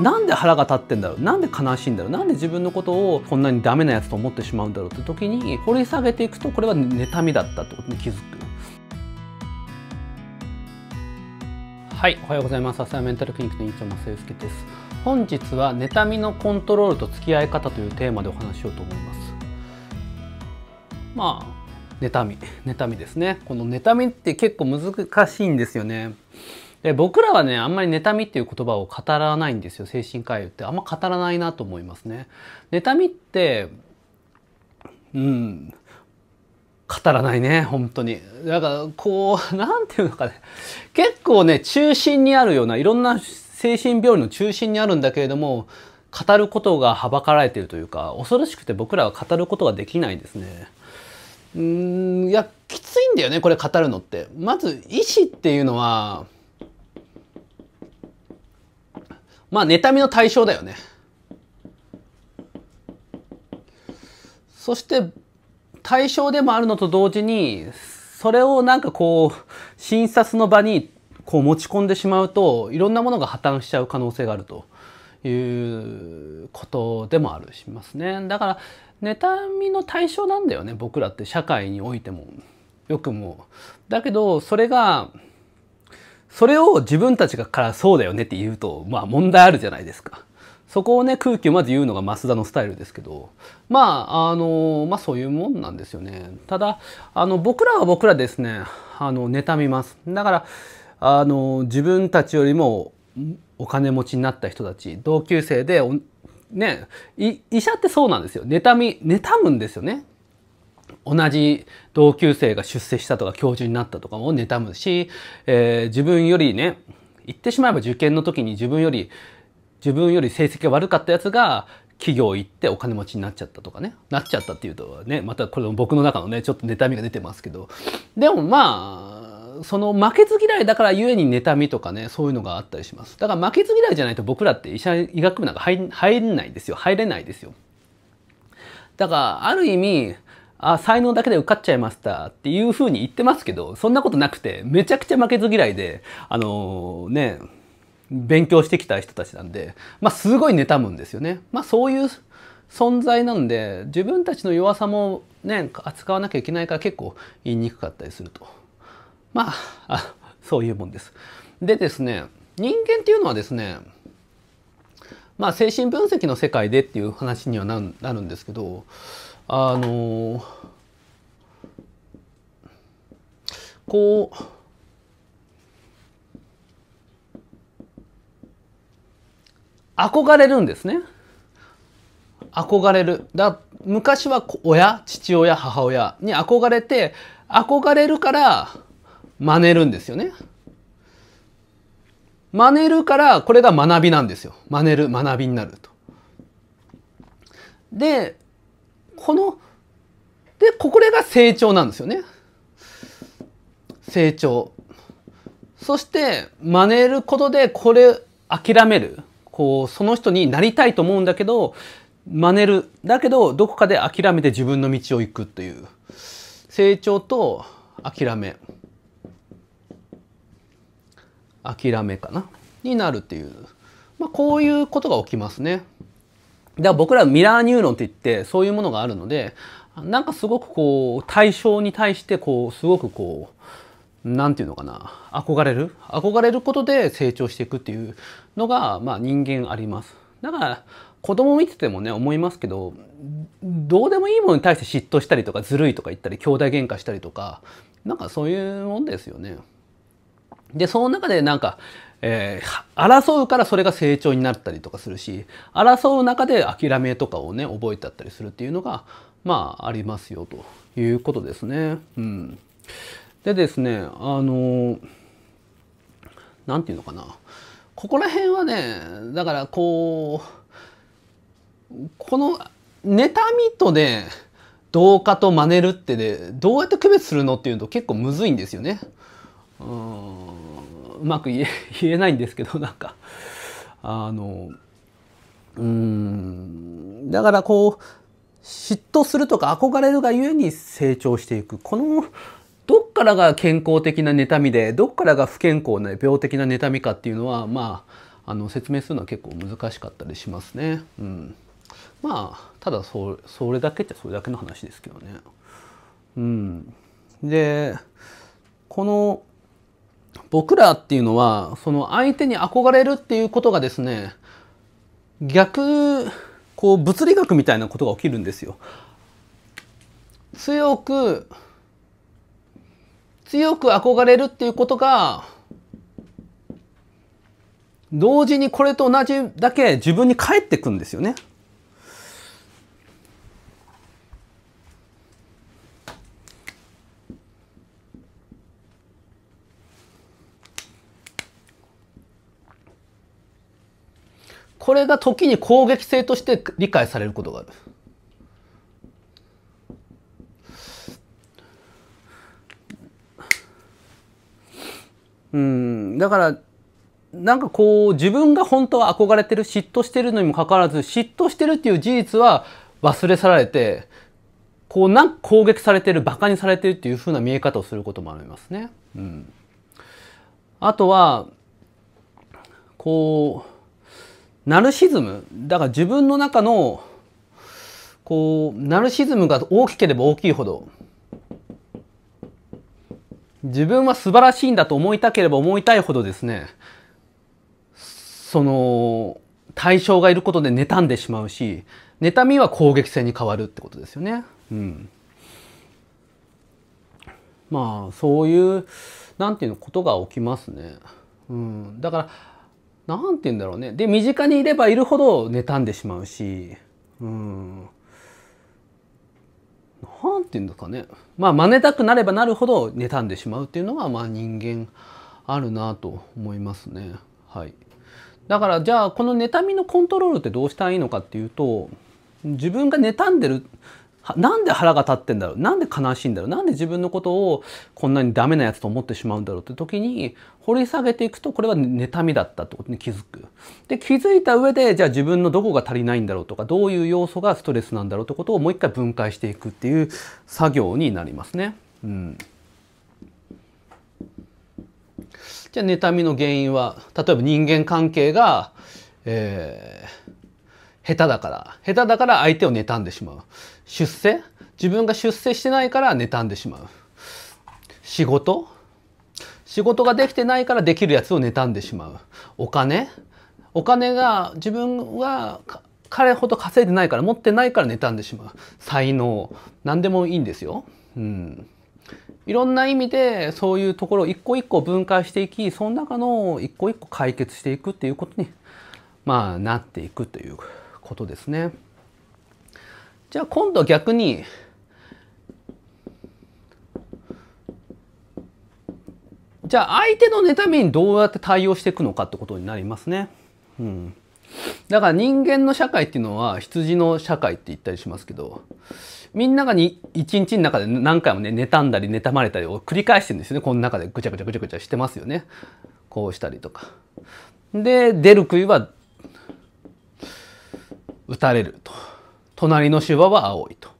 なんで腹が立ってんだろうなんで悲しいんだろうなんで自分のことをこんなにダメなやつと思ってしまうんだろうって時に掘り下げていくとこれは妬みだったってことに気づく。はい、おはようございます。浅メンタルクリニックの院長増祐介です。本日は妬みのコントロールと付き合い方というテーマでお話しようと思います。まあ、妬み、妬みですね。この妬みって結構難しいんですよね。で僕らはねあんまり妬みっていう言葉を語らないんですよ精神科医ってあんま語らないなと思いますね妬みってうん語らないね本当にだからこう何て言うのかね結構ね中心にあるようないろんな精神病院の中心にあるんだけれども語ることがはばかられてるというか恐ろしくて僕らは語ることができないですね。うーんいやきついんだよねこれ語るのって。まず意思っていうのはまあ、妬みの対象だよね。そして、対象でもあるのと同時に、それをなんかこう、診察の場にこう持ち込んでしまうと、いろんなものが破綻しちゃう可能性があるということでもあるしますね。だから、妬みの対象なんだよね、僕らって社会においても。よくも。だけど、それが、それを自分たちからそうだよねって言うと、まあ問題あるじゃないですか。そこをね、空気をまず言うのが増田のスタイルですけど、まあ、あの、まあそういうもんなんですよね。ただ、あの、僕らは僕らですね、あの、妬みます。だから、あの、自分たちよりもお金持ちになった人たち、同級生でね、医者ってそうなんですよ。妬み、妬むんですよね。同じ同級生が出世したとか教授になったとかも妬むし、えー、自分よりね言ってしまえば受験の時に自分より自分より成績が悪かったやつが企業行ってお金持ちになっちゃったとかねなっちゃったっていうとねまたこれも僕の中のねちょっと妬みが出てますけどでもまあその負けず嫌いだからゆえに妬みとかねそういうのがあったりしますだから負けず嫌いじゃないと僕らって医者医学部なんか入れないですよ入れないですよだからある意味あ、才能だけで受かっちゃいましたっていうふうに言ってますけど、そんなことなくて、めちゃくちゃ負けず嫌いで、あのー、ね、勉強してきた人たちなんで、まあ、すごい妬むんですよね。まあ、そういう存在なんで、自分たちの弱さもね、扱わなきゃいけないから結構言いにくかったりすると。まあ、あそういうもんです。でですね、人間っていうのはですね、まあ、精神分析の世界でっていう話にはなるんですけど、あのー、こう憧れるんですね。憧れる。だ昔は親、父親、母親に憧れて、憧れるから真似るんですよね。真似るから、これが学びなんですよ。真似る、学びになると。で、この、で、これが成長なんですよね。成長。そして、真似ることで、これ、諦める。こう、その人になりたいと思うんだけど、真似る。だけど、どこかで諦めて自分の道を行くという。成長と諦め。諦めかな。になるっていう。まあ、こういうことが起きますね。だから僕らはミラーニューロンって言ってそういうものがあるのでなんかすごくこう対象に対してこうすごくこう何て言うのかな憧れる憧れることで成長していくっていうのが、まあ、人間あります。だから子供見ててもね思いますけどどうでもいいものに対して嫉妬したりとかずるいとか言ったり兄弟喧嘩したりとかなんかそういうもんですよね。でその中でなんかえー、争うからそれが成長になったりとかするし、争う中で諦めとかをね、覚えてあったりするっていうのが、まあ、ありますよということですね。うん。でですね、あの何て言うのかな。ここら辺はね、だからこう、この、妬みとね、同化と真似るってね、どうやって区別するのっていうと結構むずいんですよね。うん。うまく言え 言えないんですけどなんかあのうんだからこう嫉妬するとか憧れるがゆえに成長していくこのどっからが健康的な妬みでどっからが不健康な病的な妬みかっていうのはまああの説明するのは結構難しかったりしますね。うん、まあただそそれだけっゃそれだけの話ですけどね。うん、でこの僕らっていうのはその相手に憧れるっていうことがですね逆こう物理学みたいなことが起きるんですよ。強く強く憧れるっていうことが同時にこれと同じだけ自分に返ってくんですよね。これが時に攻撃性として理解されることがある。うん、だからなんかこう自分が本当は憧れてる嫉妬してるのにもかかわらず嫉妬してるっていう事実は忘れ去られてこうなん攻撃されてるバカにされてるっていう風な見え方をすることもありますね。うん、あとはこうナルシズムだから自分の中のこうナルシズムが大きければ大きいほど自分は素晴らしいんだと思いたければ思いたいほどですねその対象がいることで妬んでしまうし妬みは攻撃性に変わるってことですよね。うん、まあそういうなんていうのことが起きますね。うん、だから何て言うんだろうねで身近にいればいるほど妬んでしまうしうん何て言うんですかねまあ真似たくなればなるほど妬んでしまうっていうのがまあ人間あるなと思いますね。はい、だからじゃあこの妬みのコントロールってどうしたらいいのかっていうと自分が妬んでるなんで腹が立ってんだろうなんで悲しいんだろうなんで自分のことをこんなにダメなやつと思ってしまうんだろうって時に掘り下げていくとこれは妬みだったってことに気づく。で気づいた上でじゃあ自分のどこが足りないんだろうとかどういう要素がストレスなんだろうってことをもう一回分解していくっていう作業になりますね。うん、じゃあ妬みの原因は例えば人間関係が、えー下手だから。下手だから相手を妬んでしまう。出世自分が出世してないから妬んでしまう。仕事仕事ができてないからできるやつを妬んでしまう。お金お金が自分は彼ほど稼いでないから持ってないから妬んでしまう。才能。何でもいいんですよ。うん。いろんな意味でそういうところを一個一個分解していき、その中の一個一個解決していくっていうことに、まあ、なっていくという。ことですね。じゃあ今度逆にじゃあ相手の妬みにどうやって対応していくのかってことになりますね。うん、だから人間の社会っていうのは羊の社会って言ったりしますけどみんながに一日の中で何回もね妬んだり妬まれたりを繰り返してるんですよねこの中でぐちゃぐちゃぐちゃぐちゃしてますよねこうしたりとか。で出る杭は打たれると隣の芝は青いと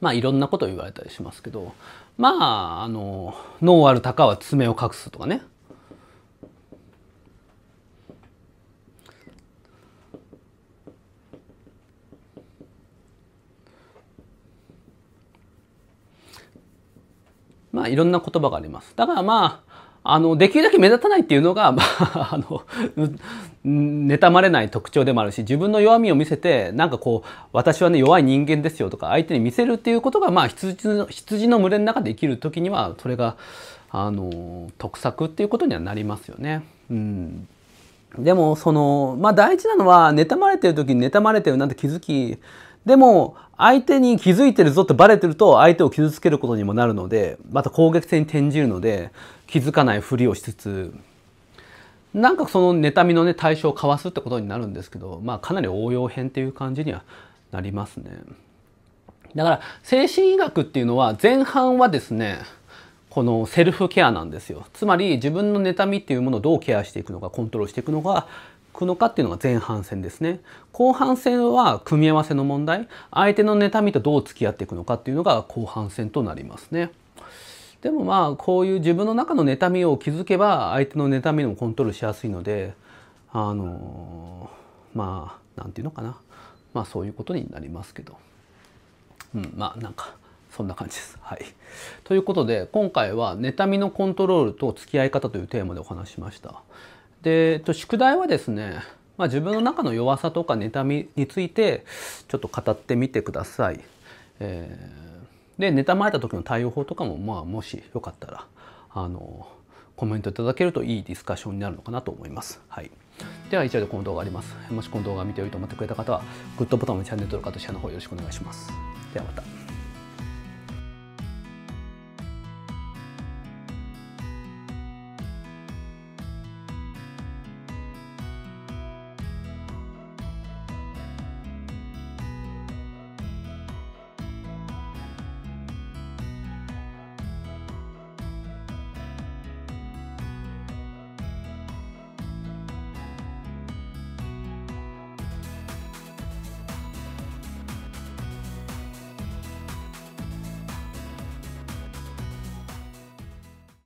まあいろんなこと言われたりしますけどまああの「脳ある鷹は爪を隠す」とかねまあいろんな言葉があります。だからまああの、できるだけ目立たないっていうのが、まあ、あの、妬まれない特徴でもあるし、自分の弱みを見せて、なんかこう、私はね、弱い人間ですよとか、相手に見せるっていうことが、まあ、羊の、羊の群れの中で生きる時には、それが、あの、得策っていうことにはなりますよね。うん。でも、その、まあ、大事なのは、妬まれてる時に妬まれてるなんて気づき、でも、相手に気づいてるぞってバレてると相手を傷つけることにもなるので、また攻撃戦に転じるので、気づかないふりをしつつ、なんかその妬みのね、対象をかわすってことになるんですけど、まあかなり応用編っていう感じにはなりますね。だから、精神医学っていうのは前半はですね、このセルフケアなんですよ。つまり自分の妬みっていうものをどうケアしていくのか、コントロールしていくのがくのかっていうのが前半戦ですね。後半戦は組み合わせの問題、相手の妬みとどう付き合っていくのかっていうのが後半戦となりますね。でもまあこういう自分の中の妬みを気づけば相手の妬みもコントロールしやすいのであのー、まあなんていうのかなまあそういうことになりますけど、うん、まあなんかそんな感じです。はい、ということで今回は妬みのコントロールと付き合い方というテーマでお話しました。で、えっと、宿題はですね、まあ、自分の中の弱さとか妬みについてちょっと語ってみてください。えー、で妬まれた時の対応法とかも、まあ、もしよかったらあのコメントいただけるといいディスカッションになるのかなと思います。はい、では以上でこの動画あります。もしこの動画を見て良いと思ってくれた方はグッドボタンもチャンネル登録とシェアの方よろしくお願いします。ではまた。